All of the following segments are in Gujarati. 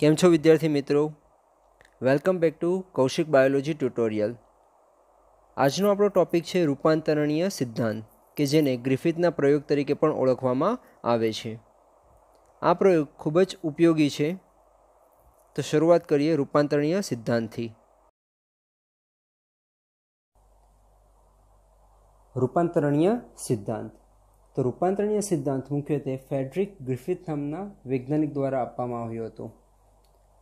કેમ છો વિદ્યાર્થી મિત્રો welcome back to Kaushik biology tutorial આજનો આપણો ટોપિક છે રૂપાંતરણીય સિદ્ધાંત કે જેને ગ્રિફિથના પ્રયોગ તરીકે પણ ઓળખવામાં આવે છે આ પ્રયોગ ખૂબ જ ઉપયોગી છે તો શરૂઆત કરીએ રૂપાંતરણીય સિદ્ધાંતથી રૂપાંતરણીય સિદ્ધાંત તો રૂપાંતરણીય સિદ્ધાંત મુખ્યત્વે ફેડરિક ગ્રિફિથ નામના વૈજ્ઞાનિક દ્વારા આપવામાં આવ્યો હતો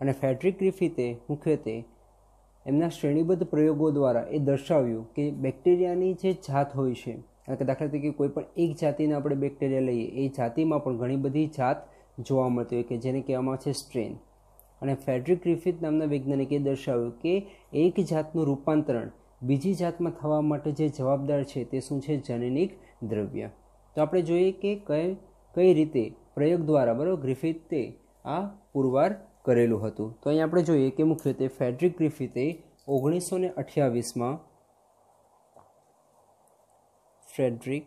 અને ફેડરિક ગ્રિફિતે મુખ્યત્વે એમના શ્રેણીબદ્ધ પ્રયોગો દ્વારા એ દર્શાવ્યું કે બેક્ટેરિયાની જે જાત હોય છે કારણ કે દાખલા તરીકે કોઈ પણ એક જાતિને આપણે બેક્ટેરિયા લઈએ એ જાતિમાં પણ ઘણી બધી જાત જોવા મળતી હોય કે જેને કહેવામાં છે સ્ટ્રેન અને ફેડરિક ગ્રિફિત નામના વૈજ્ઞાનિકે દર્શાવ્યું કે એક જાતનું રૂપાંતરણ બીજી જાતમાં થવા માટે જે જવાબદાર છે તે શું છે જનનિક દ્રવ્ય તો આપણે જોઈએ કે કઈ કઈ રીતે પ્રયોગ દ્વારા બરાબર ગ્રિફિથે આ પુરવાર કરેલું હતું તો અહીં આપણે જોઈએ કે મુખ્યત્વે ફેડરિક ગ્રિફિતે ઓગણીસો ને અઠ્યાવીસમાં ફ્રેડરિક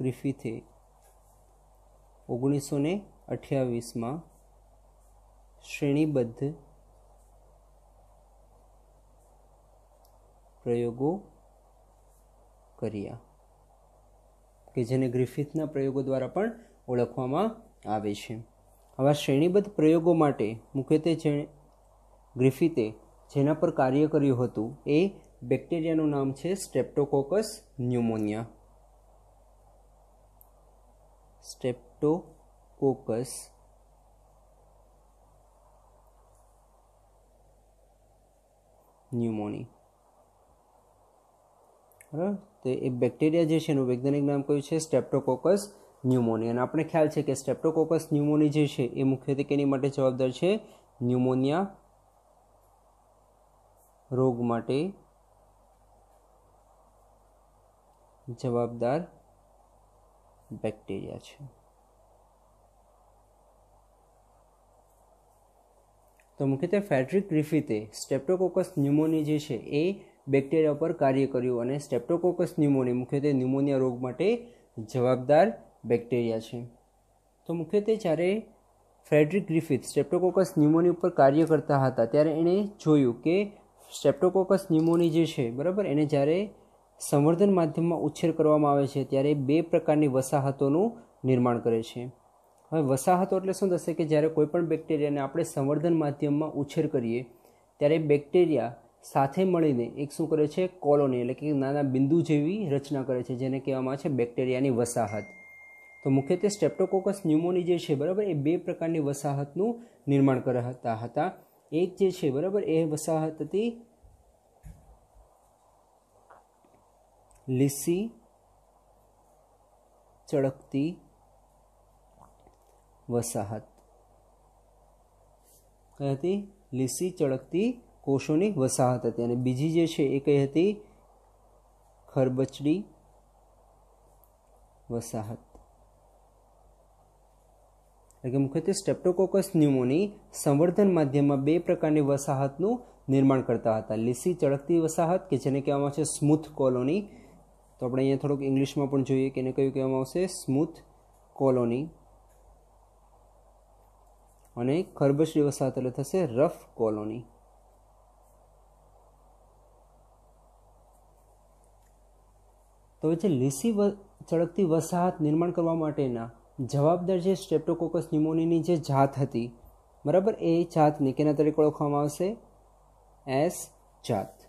ગ્રિફિથે ઓગણીસો ને અઠ્યાવીસમાં શ્રેણીબદ્ધ પ્રયોગો કર્યા કે જેને ગ્રિફિથના પ્રયોગો દ્વારા પણ ઓળખવામાં આવે છે આવા શ્રેણીબદ્ધ પ્રયોગો માટે મુખ્યત્વે જેણે ગ્રિફિતે જેના પર કાર્ય કર્યું હતું એ બેક્ટેરિયાનું નામ છે સ્ટેપ્ટોકોકસ ન્યુમોનિયા સ્ટેપ્ટોકોકસ ન્યુમોની બરાબર તો એ બેક્ટેરિયા જે છે એનું વૈજ્ઞાનિક નામ કયું છે સ્ટેપ્ટોકોકસ ન્યુમોનિયા અને આપણે ખ્યાલ છે કે સ્ટેપ્ટોકોકસ ન્યુમોની જે છે એ મુખ્યત્વે કેની માટે જવાબદાર છે ન્યુમોનિયા રોગ માટે જવાબદાર બેક્ટેરિયા છે તો મુખ્યત્વે ફેડરિક ગ્રિફિથે સ્ટેપ્ટોકોકસ ન્યુમોની જે છે એ બેક્ટેરિયા પર કાર્ય કર્યું અને સ્ટેપ્ટોકોકસ ન્યુમોની મુખ્યત્વે ન્યુમોનિયા રોગ માટે જવાબદાર બેક્ટેરિયા છે તો મુખ્યત્વે જ્યારે ફ્રેડરિક ગ્રિફિથ સ્ટેપ્ટોકોકસ ન્યુમોની ઉપર કાર્ય કરતા હતા ત્યારે એણે જોયું કે સ્ટેપ્ટોકોકસ ન્યુમોની જે છે બરાબર એને જ્યારે સંવર્ધન માધ્યમમાં ઉછેર કરવામાં આવે છે ત્યારે બે પ્રકારની વસાહતોનું નિર્માણ કરે છે હવે વસાહતો એટલે શું થશે કે જ્યારે કોઈપણ બેક્ટેરિયાને આપણે સંવર્ધન માધ્યમમાં ઉછેર કરીએ ત્યારે બેક્ટેરિયા સાથે મળીને એક શું કરે છે કોલોની એટલે કે નાના બિંદુ જેવી રચના કરે છે જેને કહેવામાં આવે છે બેક્ટેરિયાની વસાહત તો મુખ્યત્વે સ્ટેપ્ટોકોકસ ન્યુમોની જે છે બરાબર એ બે પ્રકારની વસાહતનું નિર્માણ કરતા હતા એક જે છે બરાબર એ વસાહત હતી લીસી ચળકતી વસાહત કઈ હતી લીસી ચળકતી કોષોની વસાહત હતી અને બીજી જે છે એ કઈ હતી ખરબચડી વસાહત એટલે કે મુખ્યત્વે સ્ટેપ્ટોકોકસ ન્યુમોની સંવર્ધન માધ્યમમાં બે પ્રકારની વસાહતનું નિર્માણ કરતા હતા લીસી ચળકતી વસાહત કે જેને કહેવામાં આવે છે સ્મૂથ કોલોની તો આપણે અહીંયા થોડુંક ઇંગ્લિશમાં પણ જોઈએ કે એને કયું કહેવામાં આવશે સ્મૂથ કોલોની અને ખરબસડી વસાહત એટલે થશે રફ કોલોની તો જે લીસી ચળકતી વસાહત નિર્માણ કરવા માટેના જવાબદાર જે સ્ટ્રેપ્ટોકોકસ ન્યુમોનિયાની જે જાત હતી બરાબર એ જાતને કેના તરીકે ઓળખવામાં આવશે એસ જાત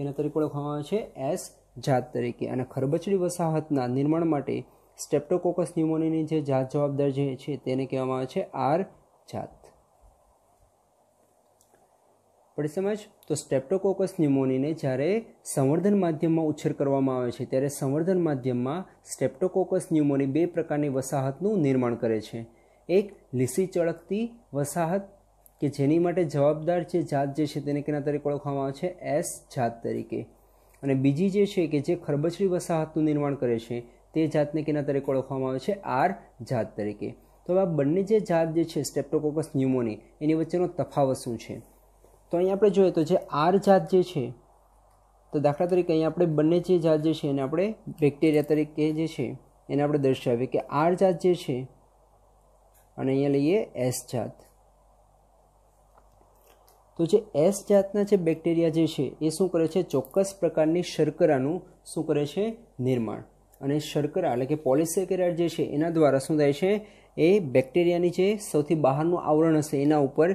કેના તરીકે ઓળખવામાં આવે છે એસ જાત તરીકે અને ખરબચડી વસાહતના નિર્માણ માટે સ્ટેપ્ટોકોકસ ન્યુમોનિયાની જે જાત જવાબદાર જે છે તેને કહેવામાં આવે છે આર જાત પડી સમજ તો સ્ટેપ્ટોકોકસ ન્યુમોનીને જ્યારે સંવર્ધન માધ્યમમાં ઉછેર કરવામાં આવે છે ત્યારે સંવર્ધન માધ્યમમાં સ્ટેપ્ટોકોકસ ન્યુમોની બે પ્રકારની વસાહતનું નિર્માણ કરે છે એક લીસી ચળકતી વસાહત કે જેની માટે જવાબદાર જે જાત જે છે તેને કેના તરીકે ઓળખવામાં આવે છે એસ જાત તરીકે અને બીજી જે છે કે જે ખરબચડી વસાહતનું નિર્માણ કરે છે તે જાતને કેના તરીકે ઓળખવામાં આવે છે આર જાત તરીકે તો આ બંને જે જાત જે છે સ્ટેપ્ટોકોકસ ન્યુમોની એની વચ્ચેનો તફાવત શું છે તો અહીં આપણે જોઈએ તો જે આર જાત જે છે તો દાખલા તરીકે અહીં આપણે બંને જે જાત જે છે એને આપણે બેક્ટેરિયા તરીકે જે છે એને આપણે દર્શાવીએ કે આર જાત જે છે અને અહીંયા લઈએ એસ જાત તો જે એસ જાતના જે બેક્ટેરિયા જે છે એ શું કરે છે ચોક્કસ પ્રકારની શર્કરાનું શું કરે છે નિર્માણ અને શર્કરા એટલે કે પોલિસેકેરાઇડ જે છે એના દ્વારા શું થાય છે એ બેક્ટેરિયાની જે સૌથી બહારનું આવરણ હશે એના ઉપર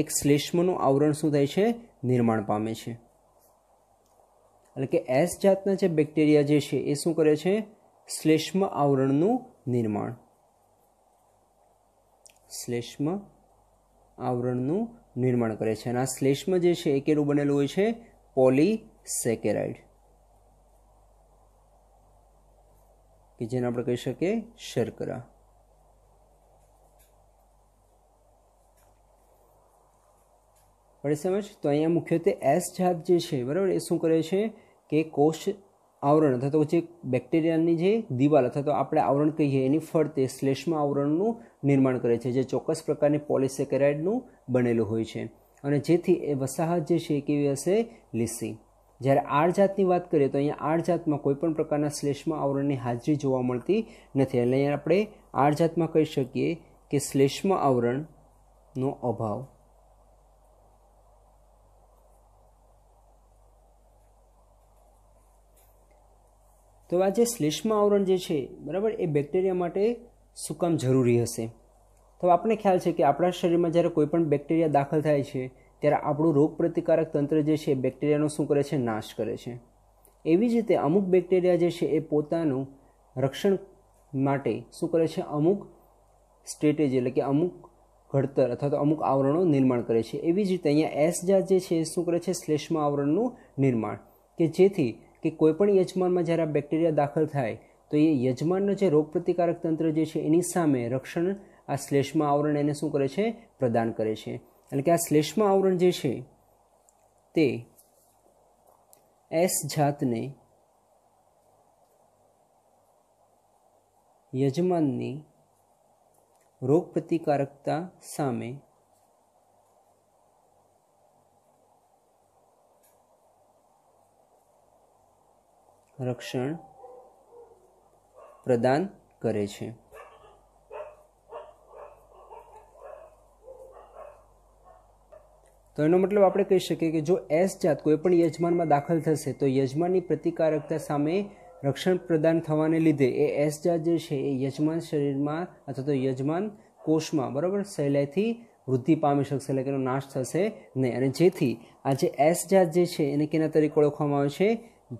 એક શ્લેષ્મનું આવરણ શું થાય છે નિર્માણ પામે છે એટલે કે એસ જાતના જે બેક્ટેરિયા જે છે એ શું કરે છે શ્લેષ્મ આવરણનું નિર્માણ શ્લેષ્મ આવરણનું નિર્માણ કરે છે અને આ શ્લેષ્મ જે છે એ કેનું બનેલું હોય છે પોલીસેકેરાઇડ કે જેને આપણે કહી શકીએ શર્કરા પડે સમજ તો અહીંયા મુખ્યત્વે એસ જાત જે છે બરાબર એ શું કરે છે કે કોષ આવરણ અથવા તો જે બેક્ટેરિયાની જે દિવાલ અથવા તો આપણે આવરણ કહીએ એની ફરતે શ્લેષ્મ આવરણનું નિર્માણ કરે છે જે ચોક્કસ પ્રકારની પોલિસેકેરાઇડનું બનેલું હોય છે અને જેથી એ વસાહત જે છે એ કેવી હશે લીસી જ્યારે આર જાતની વાત કરીએ તો અહીંયા આર જાતમાં કોઈ પણ પ્રકારના શ્લેષ્મ આવરણની હાજરી જોવા મળતી નથી એટલે અહીંયા આપણે આર જાતમાં કહી શકીએ કે શ્લેષ્મ આવરણનો અભાવ તો આ જે શ્લેષ્મ આવરણ જે છે બરાબર એ બેક્ટેરિયા માટે શું કામ જરૂરી હશે તો આપણે ખ્યાલ છે કે આપણા શરીરમાં જ્યારે કોઈપણ બેક્ટેરિયા દાખલ થાય છે ત્યારે આપણું રોગ પ્રતિકારક તંત્ર જે છે એ બેક્ટેરિયાનો શું કરે છે નાશ કરે છે એવી જ રીતે અમુક બેક્ટેરિયા જે છે એ પોતાનું રક્ષણ માટે શું કરે છે અમુક સ્ટેટેજ એટલે કે અમુક ઘડતર અથવા તો અમુક આવરણો નિર્માણ કરે છે એવી જ રીતે અહીંયા એસ જાત જે છે શું કરે છે શ્લેષ્મ આવરણનું નિર્માણ કે જેથી કે કોઈપણ યજમાનમાં જ્યારે આ બેક્ટેરિયા દાખલ થાય તો એ યજમાનનો જે રોગપ્રતિકારક તંત્ર જે છે એની સામે રક્ષણ આ શ્લેષ્મ આવરણ એને શું કરે છે પ્રદાન કરે છે એટલે કે આ શ્લેષ્મા આવરણ જે છે તે એસ જાતને યજમાનની રોગપ્રતિકારકતા સામે રક્ષણ પ્રદાન કરે છે તો એનો મતલબ આપણે કહી શકીએ કે જો એસ જાત કોઈ પણ યજમાનમાં દાખલ થશે તો યજમાનની પ્રતિકારકતા સામે રક્ષણ પ્રદાન થવાને લીધે એ એસ જાત જે છે એ યજમાન શરીરમાં અથવા તો યજમાન કોષમાં બરાબર સહેલાઈથી વૃદ્ધિ પામી શકશે એટલે કે એનો નાશ થશે નહીં અને જેથી આ જે એસ જાત જે છે એને કેના તરીકે ઓળખવામાં આવે છે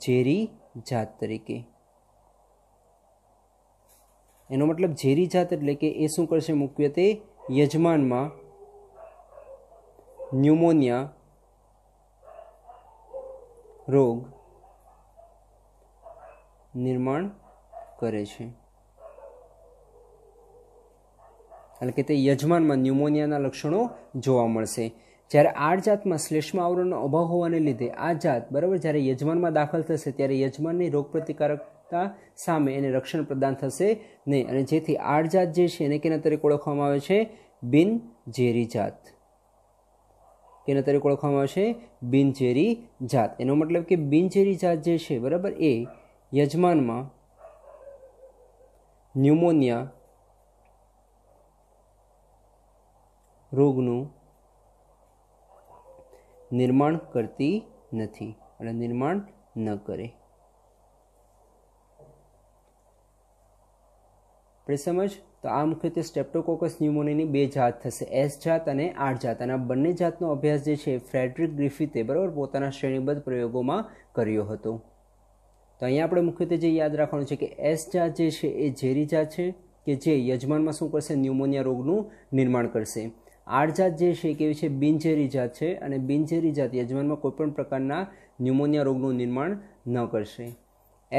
ઝેરી જાત તરીકે એનો મતલબ ઝેરી જાત એટલે કે એ શું કરશે મુખ્યત્વે યજમાનમાં ન્યુમોનિયા રોગ નિર્માણ કરે છે એટલે કે તે યજમાનમાં ન્યુમોનિયાના લક્ષણો જોવા મળશે જ્યારે આડ જાતમાં શ્લેષ્મ આવરણનો અભાવ હોવાને લીધે આ જાત બરાબર જ્યારે યજમાનમાં દાખલ થશે ત્યારે યજમાનની રોગપ્રતિકારકતા સામે એને રક્ષણ પ્રદાન થશે નહીં અને જેથી આડ જાત જે છે એને કેના તરીકે ઓળખવામાં આવે છે બિનઝેરી જાત કેના તરીકે ઓળખવામાં આવે છે બિનઝેરી જાત એનો મતલબ કે બિનઝેરી જાત જે છે બરાબર એ યજમાનમાં ન્યુમોનિયા રોગનું નિર્માણ કરતી નથી અને નિર્માણ ન કરે આપણે સમજ તો આ મુખ્યત્વે સ્ટેપ્ટોકોકસ ન્યુમોનિયાની બે જાત થશે એસ જાત અને આઠ જાત અને આ બંને જાતનો અભ્યાસ જે છે ફ્રેડરિક ગ્રિફિથે બરાબર પોતાના શ્રેણીબદ્ધ પ્રયોગોમાં કર્યો હતો તો અહીંયા આપણે મુખ્યત્વે જે યાદ રાખવાનું છે કે એસ જાત જે છે એ ઝેરી જાત છે કે જે યજમાનમાં શું કરશે ન્યુમોનિયા રોગનું નિર્માણ કરશે આડજાત જે છે કેવી છે બિનઝેરી જાત છે અને બિનઝેરી જાત યજમાનમાં કોઈપણ પ્રકારના ન્યુમોનિયા રોગનું નિર્માણ ન કરશે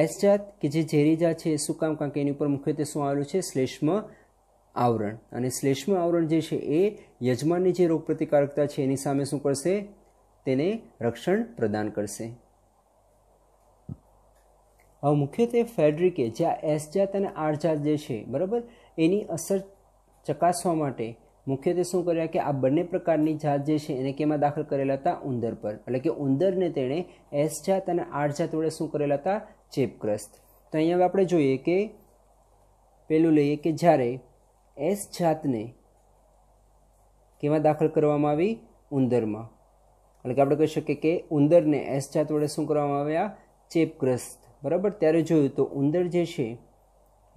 એસ જાત કે જે ઝેરી જાત છે એ શું કામ કારણ કે એની ઉપર મુખ્યત્વે શું આવેલું છે શ્લેષ્મ આવરણ અને શ્લેષ્મ આવરણ જે છે એ યજમાનની જે રોગપ્રતિકારકતા છે એની સામે શું કરશે તેને રક્ષણ પ્રદાન કરશે હવે મુખ્યત્વે ફેડરિકે જે આ એસ જાત અને આર જાત જે છે બરાબર એની અસર ચકાસવા માટે મુખ્યત્વે શું કર્યા કે આ બંને પ્રકારની જાત જે છે એને કેમાં દાખલ કરેલા હતા ઉંદર પર એટલે કે ઉંદરને તેણે એસ જાત અને આઠ જાત વડે શું કરેલા હતા ચેપગ્રસ્ત તો અહીંયા હવે આપણે જોઈએ કે પેલું લઈએ કે જ્યારે એસ જાતને કેમાં દાખલ કરવામાં આવી ઉંદરમાં એટલે કે આપણે કહી શકીએ કે ઉંદરને એસ જાત વડે શું કરવામાં આવ્યા ચેપગ્રસ્ત બરાબર ત્યારે જોયું તો ઉંદર જે છે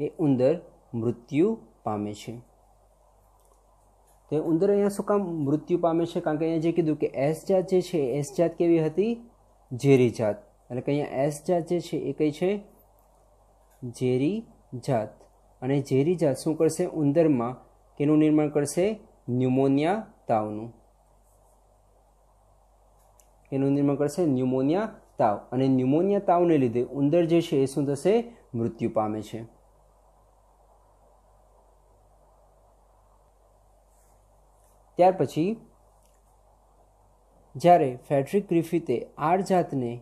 એ ઉંદર મૃત્યુ પામે છે તો ઉંદર અહીંયા શું કામ મૃત્યુ પામે છે કારણ કે અહીંયા જે કીધું કે એસ જાત જે છે એસ જાત કેવી હતી ઝેરી જાત એટલે કે અહીંયા એસ જાત જે છે એ કઈ છે ઝેરી જાત અને ઝેરી જાત શું કરશે ઉંદરમાં કેનું નિર્માણ કરશે ન્યુમોનિયા તાવનું એનું નિર્માણ કરશે ન્યુમોનિયા તાવ અને ન્યુમોનિયા તાવને લીધે ઉંદર જે છે એ શું થશે મૃત્યુ પામે છે ત્યાર પછી જ્યારે ફેડરિક ગ્રિફિતે જાતને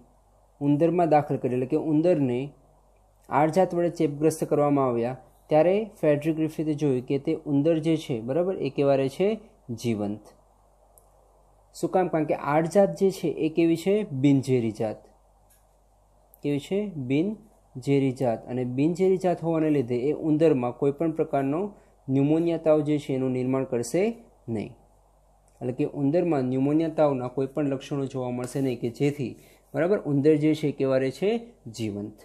ઉંદરમાં દાખલ કરી એટલે કે ઉંદરને જાત વડે ચેપગ્રસ્ત કરવામાં આવ્યા ત્યારે ફેડરિક ગ્રિફિતે જોયું કે તે ઉંદર જે છે બરાબર એ કેવા છે જીવંત શું કામ કારણ કે જાત જે છે એ કેવી છે બિનઝેરી જાત કેવી છે બિનઝેરી જાત અને બિનઝેરી જાત હોવાને લીધે એ ઉંદરમાં કોઈપણ પ્રકારનો ન્યુમોનિયા તાવ જે છે એનું નિર્માણ કરશે નહીં એટલે કે ઉંદરમાં ન્યુમોનિયા તાવના કોઈ પણ લક્ષણો જોવા મળશે નહીં કે જેથી બરાબર ઉંદર જે છે કેવા રહે છે જીવંત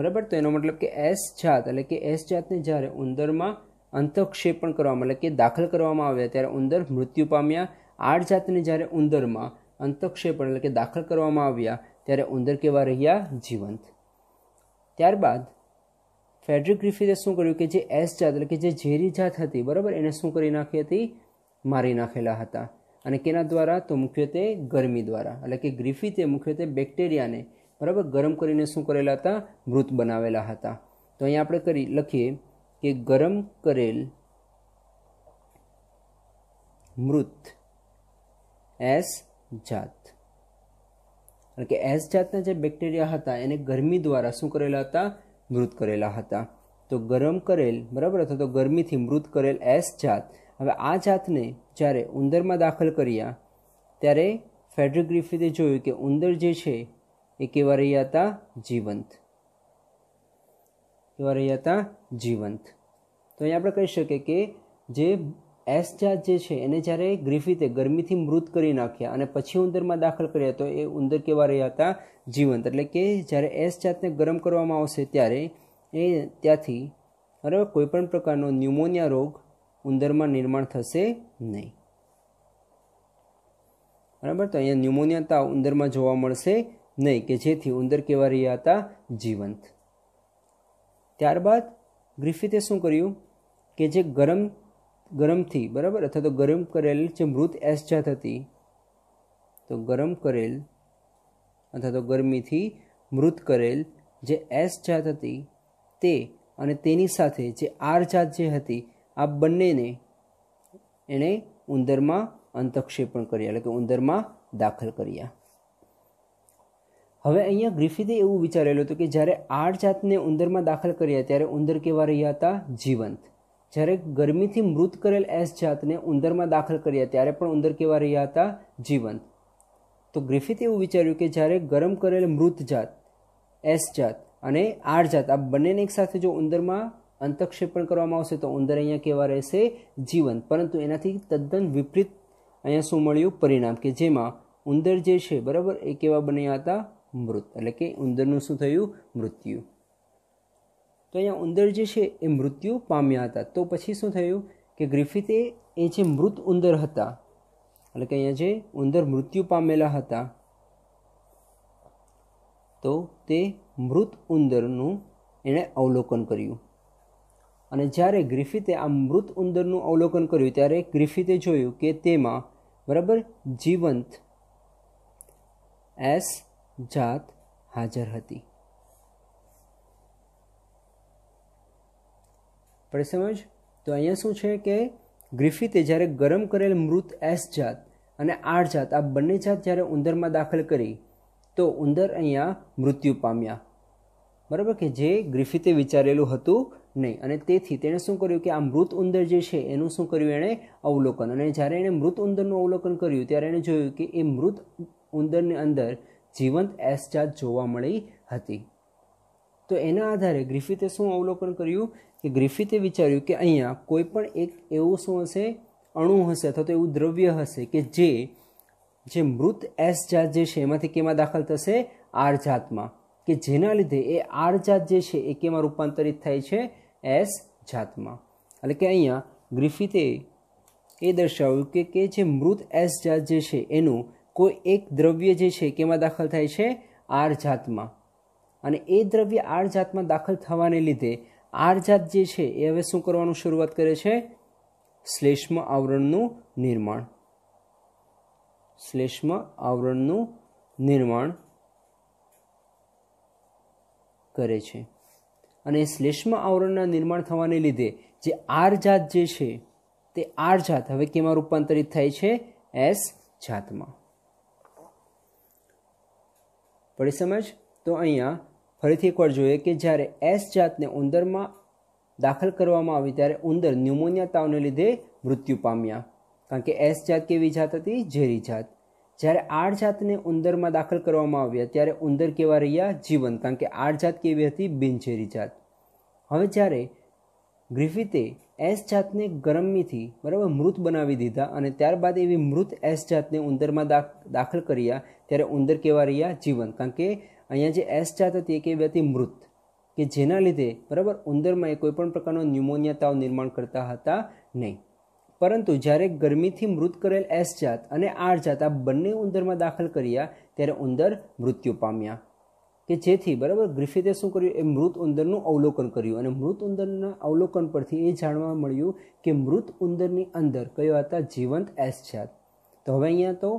બરાબર તો એનો મતલબ કે એસ જાત એટલે કે એસ જાતને જ્યારે ઉંદરમાં અંતક્ષેપણ કરવામાં એટલે કે દાખલ કરવામાં આવ્યા ત્યારે ઉંદર મૃત્યુ પામ્યા આઠ જાતને જ્યારે ઉંદરમાં અંતક્ષેપણ એટલે કે દાખલ કરવામાં આવ્યા ત્યારે ઉંદર કેવા રહ્યા જીવંત ત્યારબાદ ફેડરિક ગ્રિફિથે શું કર્યું કે જે એસ જાત એટલે કે જે ઝેરી જાત હતી બરાબર એને શું કરી નાખી હતી મારી નાખેલા હતા અને કેના દ્વારા તો મુખ્યત્વે ગરમી દ્વારા એટલે કે ગ્રીફિતે મુખ્યત્વે બેક્ટેરિયાને બરાબર ગરમ કરીને શું કરેલા હતા મૃત બનાવેલા હતા તો અહીંયા આપણે કરી લખીએ કે ગરમ કરેલ મૃત એસ જાત એટલે કે એસ જાતના જે બેક્ટેરિયા હતા એને ગરમી દ્વારા શું કરેલા હતા મૃત કરેલા હતા તો ગરમ કરેલ બરાબર અથવા તો ગરમીથી મૃત કરેલ એસ જાત હવે આ જાતને જ્યારે ઉંદરમાં દાખલ કર્યા ત્યારે ફેડરિક ગ્રિફિથે જોયું કે ઉંદર જે છે એ કેવા રહ્યા હતા જીવંત કેવા રહ્યા હતા જીવંત તો અહીંયા આપણે કહી શકીએ કે જે એસ જાત જે છે એને જ્યારે ગ્રિફિતે ગરમીથી મૃત કરી નાખ્યા અને પછી ઉંદરમાં દાખલ કર્યા તો એ ઉંદર કેવા રહ્યા હતા જીવંત એટલે કે જ્યારે એસ જાતને ગરમ કરવામાં આવશે ત્યારે એ ત્યાંથી બરાબર કોઈપણ પ્રકારનો ન્યુમોનિયા રોગ ઉંદરમાં નિર્માણ થશે નહીં બરાબર તો અહીંયા ન્યુમોનિયા તાવ ઉંદરમાં જોવા મળશે નહીં કે જેથી ઉંદર કેવા રહ્યા હતા જીવંત ત્યારબાદ ગ્રિફિથે શું કર્યું કે જે ગરમ ગરમથી બરાબર અથવા તો ગરમ કરેલ જે મૃત એસજાત હતી તો ગરમ કરેલ અથવા તો ગરમીથી મૃત કરેલ જે એસ જાત હતી તે અને તેની સાથે જે આર જાત જે હતી આ બંનેને એણે ઉંદરમાં અંતક્ષેપણ કર્યા એટલે કે ઉંદરમાં દાખલ કર્યા હવે અહીંયા ગ્રિફિથે એવું વિચારેલું હતું કે જ્યારે આઠ જાતને ઉંદરમાં દાખલ કર્યા ત્યારે ઉંદર કેવા રહ્યા હતા જીવંત જ્યારે ગરમીથી મૃત કરેલ એસ જાતને ઉંદરમાં દાખલ કર્યા ત્યારે પણ ઉંદર કેવા રહ્યા હતા જીવંત તો ગ્રિફિતે એવું વિચાર્યું કે જ્યારે ગરમ કરેલ મૃત જાત એસ જાત અને આઠ જાત આ બંનેને એકસાથે જો ઉંદરમાં અંતક્ષેપણ કરવામાં આવશે તો ઉંદર અહીંયા કેવા રહેશે જીવન પરંતુ એનાથી તદ્દન વિપરીત અહીંયા શું મળ્યું પરિણામ કે જેમાં ઉંદર જે છે બરાબર એ કેવા બન્યા હતા મૃત એટલે કે ઉંદરનું શું થયું મૃત્યુ તો અહીંયા ઉંદર જે છે એ મૃત્યુ પામ્યા હતા તો પછી શું થયું કે ગ્રિફિતે એ જે મૃત ઉંદર હતા એટલે કે અહીંયા જે ઉંદર મૃત્યુ પામેલા હતા તો તે મૃત ઉંદરનું એણે અવલોકન કર્યું અને જ્યારે ગ્રિફિતે આ મૃત ઉંદરનું અવલોકન કર્યું ત્યારે ગ્રિફિતે જોયું કે તેમાં બરાબર જીવંત એસ જાત હાજર હતી પડે સમજ તો અહીંયા શું છે કે ગ્રિફિતે જ્યારે ગરમ કરેલ મૃત એસ જાત અને આર જાત આ બંને જાત જ્યારે ઉંદરમાં દાખલ કરી તો ઉંદર અહીંયા મૃત્યુ પામ્યા બરાબર કે જે ગ્રિફિતે વિચારેલું હતું નહીં અને તેથી તેણે શું કર્યું કે આ મૃત ઉંદર જે છે એનું શું કર્યું એણે અવલોકન અને જ્યારે એણે મૃત ઉંદરનું અવલોકન કર્યું ત્યારે એણે જોયું કે એ મૃત ઉંદરની અંદર જીવંત એસજાત જોવા મળી હતી તો એના આધારે ગ્રિફિતે શું અવલોકન કર્યું કે ગ્રિફિતે વિચાર્યું કે અહીંયા કોઈ પણ એક એવું શું હશે અણુ હશે અથવા તો એવું દ્રવ્ય હશે કે જે જે મૃત એસ જાત જે છે એમાંથી કેમાં દાખલ થશે આર જાતમાં કે જેના લીધે એ આર જાત જે છે એ કેમાં રૂપાંતરિત થાય છે એસ જાતમાં એટલે કે અહીંયા ગ્રિફિતે એ દર્શાવ્યું કે કે જે મૃત એસ જાત જે છે એનું કોઈ એક દ્રવ્ય જે છે કેમાં દાખલ થાય છે આર જાતમાં અને એ દ્રવ્ય આર જાતમાં દાખલ થવાને લીધે આર જાત જે છે એ હવે શું કરવાનું શરૂઆત કરે છે શ્લેષ્મ આવરણનું નિર્માણ શ્લેષ્મ આવરણનું નિર્માણ કરે છે અને શ્લેષ્મ આવરણના નિર્માણ થવાને લીધે જે આર જાત જે છે તે આર જાત હવે કેમાં રૂપાંતરિત થાય છે એસ જાતમાં પડી સમજ તો અહીંયા ફરીથી એકવાર જોઈએ કે જ્યારે એસ જાતને ઉંદરમાં દાખલ કરવામાં આવી ત્યારે ઉંદર ન્યુમોનિયા તાવને લીધે મૃત્યુ પામ્યા કારણ કે એસ જાત કેવી જાત હતી ઝેરી જાત જ્યારે આઠ જાતને ઉંદરમાં દાખલ કરવામાં આવ્યા ત્યારે ઉંદર કેવા રહ્યા જીવન કારણ કે આઠ જાત કેવી હતી બિનઝેરી જાત હવે જ્યારે ગ્રિફિતે એસ જાતને ગરમીથી બરાબર મૃત બનાવી દીધા અને ત્યારબાદ એવી મૃત એસ જાતને ઉંદરમાં દાખલ કર્યા ત્યારે ઉંદર કેવા રહ્યા જીવન કારણ કે અહીંયા જે એસ જાત હતી એ કેવી હતી મૃત કે જેના લીધે બરાબર ઉંદરમાં એ કોઈપણ પ્રકારનો ન્યુમોનિયા તાવ નિર્માણ કરતા હતા નહીં પરંતુ જ્યારે ગરમીથી મૃત કરેલ એસ જાત અને આર જાત આ બંને ઉંદરમાં દાખલ કર્યા ત્યારે ઉંદર મૃત્યુ પામ્યા કે જેથી બરાબર ગ્રિફિતે શું કર્યું એ મૃત ઉંદરનું અવલોકન કર્યું અને મૃત ઉંદરના અવલોકન પરથી એ જાણવા મળ્યું કે મૃત ઉંદરની અંદર કયો હતા જીવંત એસ જાત તો હવે અહીંયા તો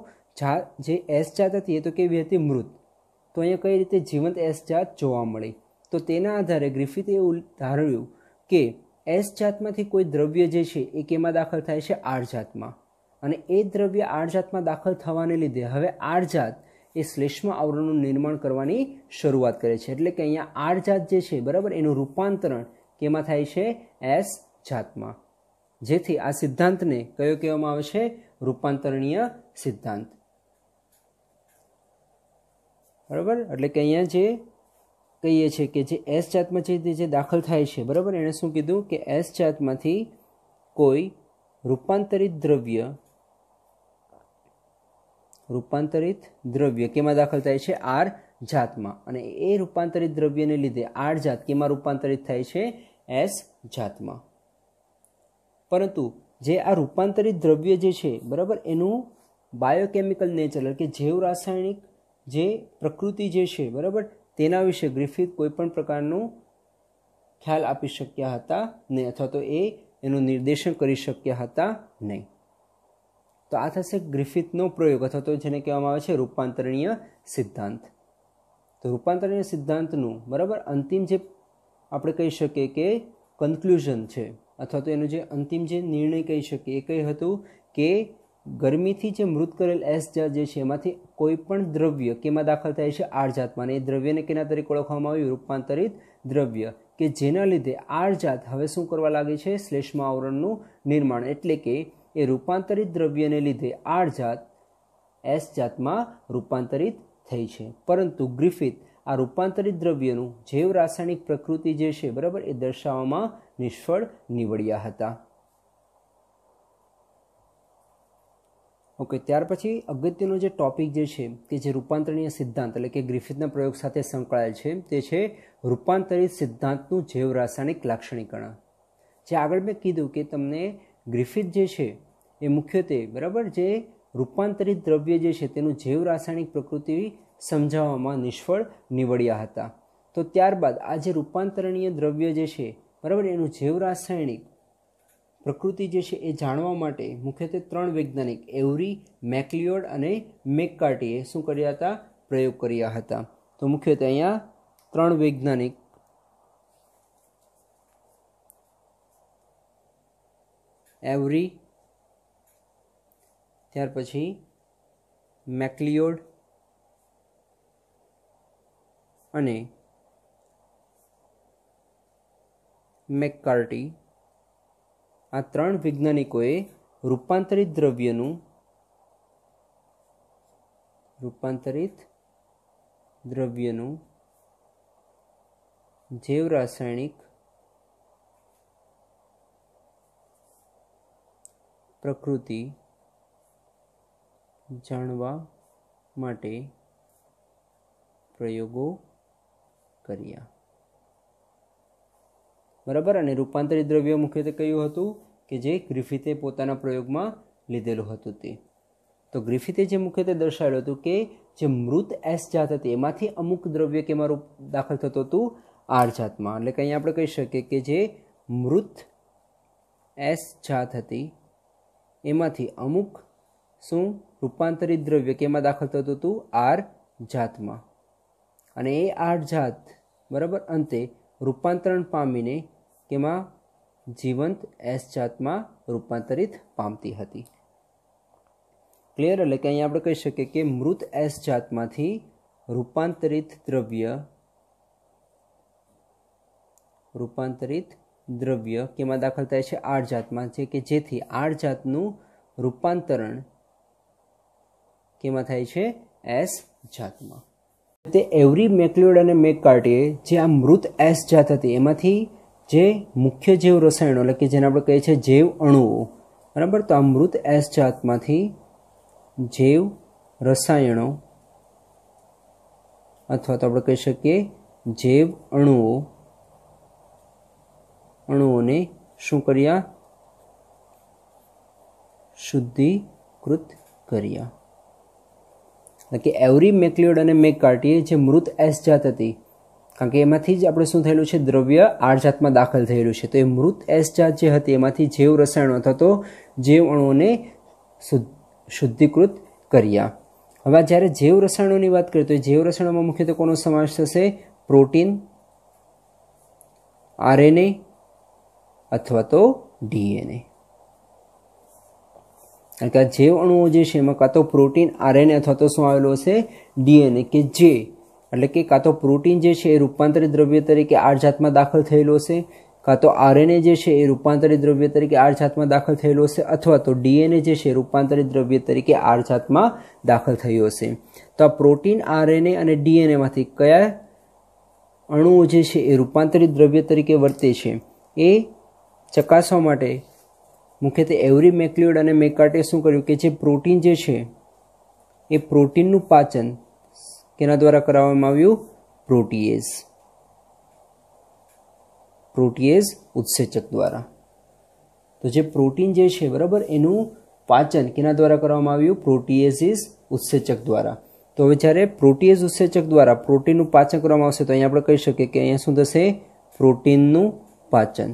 જાત જે એસ જાત હતી એ તો કેવી હતી મૃત તો અહીંયા કઈ રીતે જીવંત એસ જાત જોવા મળી તો તેના આધારે ગ્રિફિતે એવું ધાર્યું કે એસ જાતમાંથી કોઈ દ્રવ્ય જે છે એ કેમાં દાખલ થાય છે આર જાતમાં અને એ દ્રવ્ય આર જાતમાં દાખલ થવાને લીધે હવે આર જાત એ શ્લેષ્મ આવરણનું નિર્માણ કરવાની શરૂઆત કરે છે એટલે કે અહીંયા આર જાત જે છે બરાબર એનું રૂપાંતરણ કેમાં થાય છે એસ જાતમાં જેથી આ સિદ્ધાંતને કયો કહેવામાં આવે છે રૂપાંતરણીય સિદ્ધાંત બરાબર એટલે કે અહીંયા જે કહીએ છીએ કે જે એસ જાતમાં જે જે દાખલ થાય છે બરાબર એણે શું કીધું કે એસ જાતમાંથી કોઈ રૂપાંતરિત દ્રવ્ય રૂપાંતરિત દ્રવ્ય કેમાં દાખલ થાય છે આર જાતમાં અને એ રૂપાંતરિત દ્રવ્યને લીધે આર જાત કેમાં રૂપાંતરિત થાય છે એસ જાતમાં પરંતુ જે આ રૂપાંતરિત દ્રવ્ય જે છે બરાબર એનું બાયોકેમિકલ નેચર એટલે કે જૈવ રાસાયણિક જે પ્રકૃતિ જે છે બરાબર તેના વિશે ગ્રિફિથ કોઈપણ પ્રકારનું ખ્યાલ આપી શક્યા હતા નહીં અથવા તો એ એનું નિર્દેશન કરી શક્યા હતા નહીં તો આ થશે ગ્રિફિથનો પ્રયોગ અથવા તો જેને કહેવામાં આવે છે રૂપાંતરણીય સિદ્ધાંત તો રૂપાંતરણીય સિદ્ધાંતનું બરાબર અંતિમ જે આપણે કહી શકીએ કે કન્ક્લુઝન છે અથવા તો એનું જે અંતિમ જે નિર્ણય કહી શકીએ એ કંઈ હતું કે ગરમીથી જે મૃત કરેલ એસ જે છે એમાંથી કોઈ પણ દ્રવ્ય કેમાં દાખલ થાય છે આડજાતમાં અને એ દ્રવ્યને કેના તરીકે ઓળખવામાં આવ્યું રૂપાંતરિત દ્રવ્ય કે જેના લીધે આડજાત હવે શું કરવા લાગે છે શ્લેષ્મા આવરણનું નિર્માણ એટલે કે એ રૂપાંતરિત દ્રવ્યને લીધે આડજાત એસ જાતમાં રૂપાંતરિત થઈ છે પરંતુ ગ્રિફિથ આ રૂપાંતરિત દ્રવ્યનું જૈવ રાસાયણિક પ્રકૃતિ જે છે બરાબર એ દર્શાવવામાં નિષ્ફળ નીવડ્યા હતા ઓકે ત્યાર પછી અગત્યનો જે ટોપિક જે છે કે જે રૂપાંતરણીય સિદ્ધાંત એટલે કે ગ્રિફિથના પ્રયોગ સાથે સંકળાયેલ છે તે છે રૂપાંતરિત સિદ્ધાંતનું જૈવ રાસાયણિક લાક્ષણિકરણ જે આગળ મેં કીધું કે તમને ગ્રિફિથ જે છે એ મુખ્યત્વે બરાબર જે રૂપાંતરિત દ્રવ્ય જે છે તેનું જૈવ રાસાયણિક પ્રકૃતિ સમજાવવામાં નિષ્ફળ નીવડ્યા હતા તો ત્યારબાદ આ જે રૂપાંતરણીય દ્રવ્ય જે છે બરાબર એનું જૈવ રાસાયણિક પ્રકૃતિ જે છે એ જાણવા માટે મુખ્યત્વે ત્રણ વૈજ્ઞાનિક એવરી મેકલિયોડ અને મેકકાર્ટીએ શું કર્યા હતા પ્રયોગ કર્યા હતા તો મુખ્યત્વે અહીંયા ત્રણ વૈજ્ઞાનિક એવરી ત્યાર પછી મેકલિયોડ અને મેકકાર્ટી આ ત્રણ વૈજ્ઞાનિકોએ રૂપાંતરિત દ્રવ્યનું રૂપાંતરિત દ્રવ્યનું જૈવ રાસાયણિક પ્રકૃતિ જાણવા માટે પ્રયોગો કર્યા બરાબર અને રૂપાંતરિત દ્રવ્ય મુખ્યત્વે કહ્યું હતું કે જે ગ્રિફિતે પોતાના પ્રયોગમાં લીધેલું હતું તે તો ગ્રિફિતે જે મુખ્યત્વે દર્શાવેલું હતું કે જે મૃત એસ જાત હતી એમાંથી અમુક દ્રવ્ય કેમાં રૂપ દાખલ થતું હતું આર જાતમાં એટલે કે અહીંયા આપણે કહી શકીએ કે જે મૃત એસ જાત હતી એમાંથી અમુક શું રૂપાંતરિત દ્રવ્ય કે એમાં દાખલ થતું હતું આર જાતમાં અને એ આર જાત બરાબર અંતે રૂપાંતરણ પામીને કે જીવંત એસ જાતમાં રૂપાંતરિત પામતી હતી ક્લિયર એટલે કે અહીંયા આપણે કહી શકીએ કે મૃત એસ જાતમાંથી રૂપાંતરિત દ્રવ્ય રૂપાંતરિત દ્રવ્ય કેમાં દાખલ થાય છે આઠ જાતમાં છે કે જેથી આઠ જાતનું રૂપાંતરણ કેમાં થાય છે એસ જાતમાં તે એવરી મેકલ્યુડ અને મેકકાર્ટીએ જે આ મૃત એસ જાત હતી એમાંથી જે મુખ્ય જૈવ રસાયણો એટલે કે જેને આપણે કહીએ છીએ જૈવ અણુઓ બરાબર તો આ મૃત એસ જાતમાંથી જૈવ રસાયણો અથવા તો આપણે કહી શકીએ જૈવ અણુઓ અણુઓને શું કર્યા શુદ્ધિકૃત કર્યા એટલે કે એવરી મેકલિયોડ અને મેકકાર્ટીએ જે મૃત એસ જાત હતી કારણ કે એમાંથી જ આપણે શું થયેલું છે દ્રવ્ય આડજાતમાં દાખલ થયેલું છે તો એ મૃત એસજાત જે હતી એમાંથી જૈવ રસાયણો થતો જેવ અણુઓને શુદ્ધિકૃત કર્યા હવે જ્યારે જૈવ રસાયણોની વાત કરીએ તો જૈવ રસાયણોમાં મુખ્યત્વે કોનો સમાવેશ થશે પ્રોટીન આરએનએ અથવા તો ડીએનએ કારણ કે આ જૈવ અણુઓ જે છે એમાં કાં તો પ્રોટીન આરએનએ અથવા તો શું આવેલો હશે ડીએનએ કે જે એટલે કે કાં તો પ્રોટીન જે છે એ રૂપાંતરિત દ્રવ્ય તરીકે આઠ જાતમાં દાખલ થયેલો છે કાં તો આરએનએ જે છે એ રૂપાંતરિત દ્રવ્ય તરીકે આઠ જાતમાં દાખલ થયેલો છે અથવા તો ડીએનએ જે છે રૂપાંતરિત દ્રવ્ય તરીકે આઠ જાતમાં દાખલ થયો છે તો આ પ્રોટીન આરએનએ અને ડીએનએમાંથી કયા અણુઓ જે છે એ રૂપાંતરિત દ્રવ્ય તરીકે વર્તે છે એ ચકાસવા માટે મુખ્યત્વે એવરી મેકલ્યુડ અને મેકાર્ટે શું કર્યું કે જે પ્રોટીન જે છે એ પ્રોટીનનું પાચન કેના દ્વારા કરાવવામાં આવ્યું પ્રોટીએઝ પ્રોટીએઝ ઉત્સેચક દ્વારા તો જે પ્રોટીન જે છે બરાબર એનું પાચન કેના દ્વારા કરવામાં આવ્યું પ્રોટીએઝિસ ઉત્સેચક દ્વારા તો હવે જ્યારે પ્રોટીએઝ ઉત્સેચક દ્વારા પ્રોટીનનું પાચન કરવામાં આવશે તો અહીંયા આપણે કહી શકીએ કે અહીંયા શું થશે પ્રોટીનનું પાચન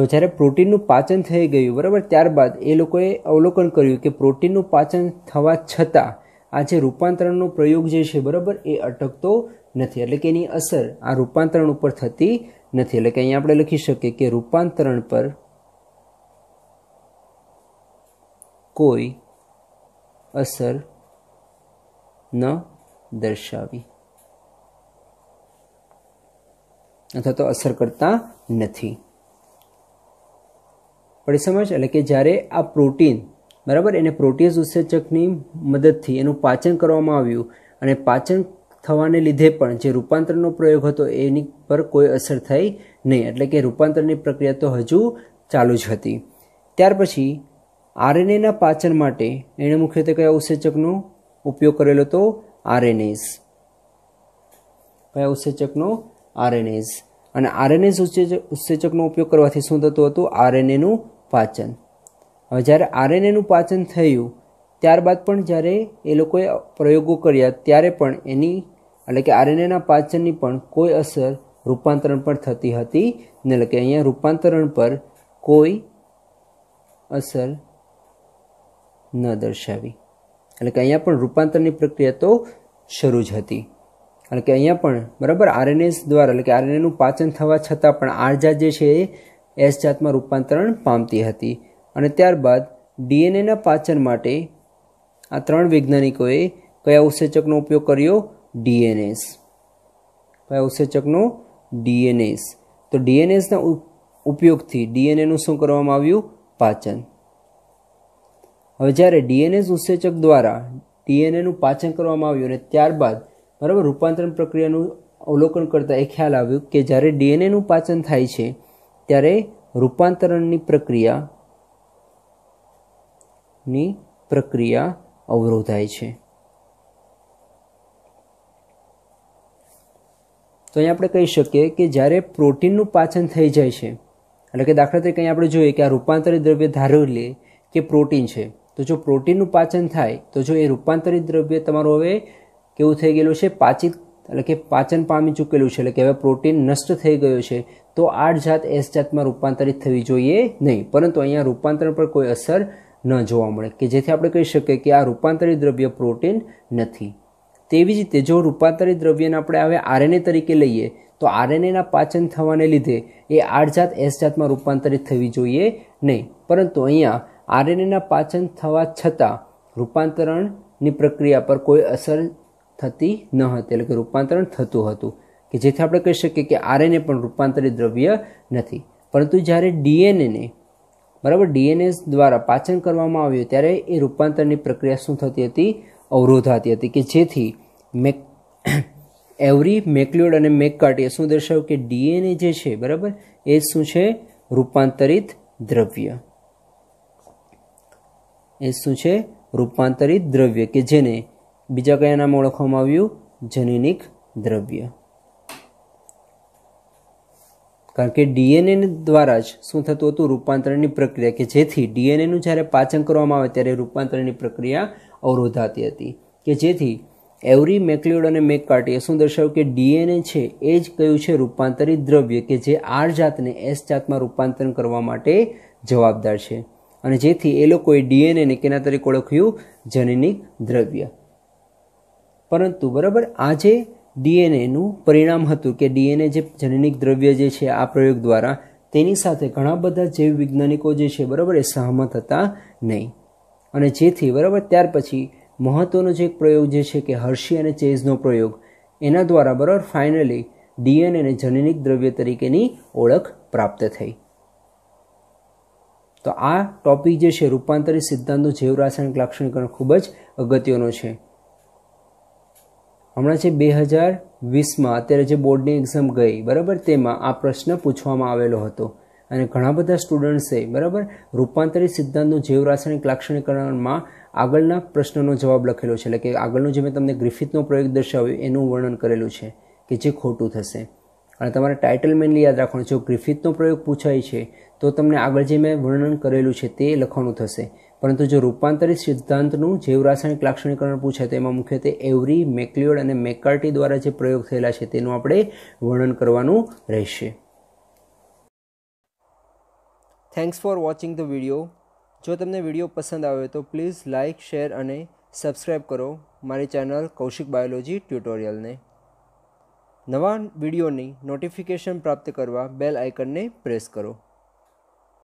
તો જ્યારે પ્રોટીનનું પાચન થઈ ગયું બરાબર ત્યારબાદ એ લોકોએ અવલોકન કર્યું કે પ્રોટીનનું પાચન થવા છતાં આ જે રૂપાંતરણનો પ્રયોગ જે છે બરાબર એ અટકતો નથી એટલે કે એની અસર આ રૂપાંતરણ ઉપર થતી નથી એટલે કે અહીંયા આપણે લખી શકીએ કે રૂપાંતરણ પર કોઈ અસર ન દર્શાવી અથવા તો અસર કરતા નથી સમજ એટલે કે જ્યારે આ પ્રોટીન બરાબર એને પ્રોટીઝ ઉત્સેચકની મદદથી એનું પાચન કરવામાં આવ્યું અને પાચન થવાને લીધે પણ જે રૂપાંતરનો પ્રયોગ હતો એની પર કોઈ અસર થઈ નહીં એટલે કે રૂપાંતરની પ્રક્રિયા તો હજુ ચાલુ જ હતી ત્યાર પછી આરએનએના પાચન માટે એણે મુખ્યત્વે કયા ઉત્સેચકનો ઉપયોગ કરેલો હતો આરએનએઝ કયા ઉત્સેચકનો આરએનએઝ અને આરએનએઝ ઉત્સેચક ઉત્સેચકનો ઉપયોગ કરવાથી શું થતું હતું આરએનએનું પાચન હવે જ્યારે આરએનએનું પાચન થયું ત્યારબાદ પણ જ્યારે એ લોકોએ પ્રયોગો કર્યા ત્યારે પણ એની એટલે કે આરએનએના પાચનની પણ કોઈ અસર રૂપાંતરણ પર થતી હતી ને એટલે કે અહીંયા રૂપાંતરણ પર કોઈ અસર ન દર્શાવી એટલે કે અહીંયા પણ રૂપાંતરની પ્રક્રિયા તો શરૂ જ હતી એટલે કે અહીંયા પણ બરાબર આરએનએસ દ્વારા એટલે કે આરએનએનું પાચન થવા છતાં પણ આરજા જે છે એ એસ જાતમાં રૂપાંતરણ પામતી હતી અને ત્યારબાદ ડીએનએના પાચન માટે આ ત્રણ વૈજ્ઞાનિકોએ કયા ઉત્સેચકનો ઉપયોગ કર્યો ડીએનએસ કયા ઉત્સેચકનો ડીએનએસ તો ડીએનએસના ઉપયોગથી ડીએનએનું શું કરવામાં આવ્યું પાચન હવે જ્યારે ડીએનએસ ઉત્સેચક દ્વારા ડીએનએનું પાચન કરવામાં આવ્યું અને ત્યારબાદ બરાબર રૂપાંતરણ પ્રક્રિયાનું અવલોકન કરતાં એ ખ્યાલ આવ્યું કે જ્યારે ડીએનએનું પાચન થાય છે ત્યારે રૂપાંતરણની પ્રક્રિયા ની પ્રક્રિયા અવરોધાય છે તો અહીંયા આપણે કહી શકીએ કે જ્યારે પ્રોટીનનું પાચન થઈ જાય છે એટલે કે દાખલા તરીકે અહીં આપણે જોઈએ કે આ રૂપાંતરિત દ્રવ્ય ધારી લે કે પ્રોટીન છે તો જો પ્રોટીનનું પાચન થાય તો જો એ રૂપાંતરિત દ્રવ્ય તમારું હવે કેવું થઈ ગયેલું છે પાચિત એટલે કે પાચન પામી ચૂકેલું છે એટલે કે હવે પ્રોટીન નષ્ટ થઈ ગયું છે તો આઠ જાત એસ જાતમાં રૂપાંતરિત થવી જોઈએ નહીં પરંતુ અહીંયા રૂપાંતરણ પર કોઈ અસર ન જોવા મળે કે જેથી આપણે કહી શકીએ કે આ રૂપાંતરિત દ્રવ્ય પ્રોટીન નથી તેવી જ રીતે જો રૂપાંતરિત દ્રવ્યને આપણે હવે આરએનએ તરીકે લઈએ તો આરએનએના પાચન થવાને લીધે એ આઠ જાત એસ જાતમાં રૂપાંતરિત થવી જોઈએ નહીં પરંતુ અહીંયા આરએનએના પાચન થવા છતાં રૂપાંતરણની પ્રક્રિયા પર કોઈ અસર થતી ન હતી એટલે કે રૂપાંતરણ થતું હતું કે જેથી આપણે કહી શકીએ કે આરએનએ પણ રૂપાંતરિત દ્રવ્ય નથી પરંતુ જ્યારે ડીએનએને બરાબર ડીએનએસ દ્વારા પાચન કરવામાં આવ્યું ત્યારે એ રૂપાંતરની પ્રક્રિયા શું થતી હતી અવરોધાતી હતી કે જેથી મેક એવરી મેકલ્યોડ અને મેકકાર્ટીએ શું દર્શાવ્યું કે ડીએનએ જે છે બરાબર એ શું છે રૂપાંતરિત દ્રવ્ય એ શું છે રૂપાંતરિત દ્રવ્ય કે જેને બીજા કયા નામ ઓળખવામાં આવ્યું જનીનિક દ્રવ્ય કારણ કે ડીએનએ દ્વારા જ શું થતું હતું રૂપાંતરણની પ્રક્રિયા કે જેથી ડીએનએનું જ્યારે પાચન કરવામાં આવે ત્યારે રૂપાંતરણની પ્રક્રિયા અવરોધાતી હતી કે જેથી એવરી મેકલ્યુડ અને મેકકાર્ટીએ શું દર્શાવ્યું કે ડીએનએ છે એ જ કયું છે રૂપાંતરિત દ્રવ્ય કે જે આર જાતને એસ જાતમાં રૂપાંતરણ કરવા માટે જવાબદાર છે અને જેથી એ લોકોએ ડીએનએને કેના તરીકે ઓળખ્યું જનીનિક દ્રવ્ય પરંતુ બરાબર આજે ડીએનએનું પરિણામ હતું કે ડીએનએ જે જનનિક દ્રવ્ય જે છે આ પ્રયોગ દ્વારા તેની સાથે ઘણા બધા જૈવ વૈજ્ઞાનિકો જે છે બરાબર એ સહમત હતા નહીં અને જેથી બરાબર ત્યાર પછી મહત્ત્વનો જે એક પ્રયોગ જે છે કે હર્ષી અને ચેઝનો પ્રયોગ એના દ્વારા બરાબર ફાઇનલી ડીએનએને જનનિક દ્રવ્ય તરીકેની ઓળખ પ્રાપ્ત થઈ તો આ ટોપિક જે છે રૂપાંતરિત સિદ્ધાંતનું જૈવ રાસાયણિક લાક્ષણિકરણ ખૂબ જ અગત્યનો છે હમણાં છે બે હજાર વીસમાં અત્યારે જે બોર્ડની એક્ઝામ ગઈ બરાબર તેમાં આ પ્રશ્ન પૂછવામાં આવેલો હતો અને ઘણા બધા સ્ટુડન્ટ્સે બરાબર રૂપાંતરિત સિદ્ધાંતનું રાસાયણિક લાક્ષણિકરણમાં આગળના પ્રશ્નનો જવાબ લખેલો છે એટલે કે આગળનું જે મેં તમને ગ્રિફિતનો પ્રયોગ દર્શાવ્યો એનું વર્ણન કરેલું છે કે જે ખોટું થશે અને તમારે ટાઇટલ મેનલી યાદ રાખવાનું જો ગ્રિફિથનો પ્રયોગ પૂછાય છે તો તમને આગળ જે મેં વર્ણન કરેલું છે તે લખવાનું થશે પરંતુ જો રૂપાંતરિત સિદ્ધાંતનું જૈવરાસાયણિક લાક્ષણિકરણ પૂછે તેમાં મુખ્યત્વે એવરી મેકલિયોડ અને મેકાર્ટી દ્વારા જે પ્રયોગ થયેલા છે તેનું આપણે વર્ણન કરવાનું રહેશે thanks for watching the video જો તમને વિડીયો પસંદ આવ્યો તો પ્લીઝ લાઇક શેર અને સબસ્ક્રાઈબ કરો મારી ચેનલ કૌશિક બાયોલોજી ટ્યુટોરિયલને નવા વિડીયોની નોટિફિકેશન પ્રાપ્ત કરવા બેલ આઇકનને પ્રેસ કરો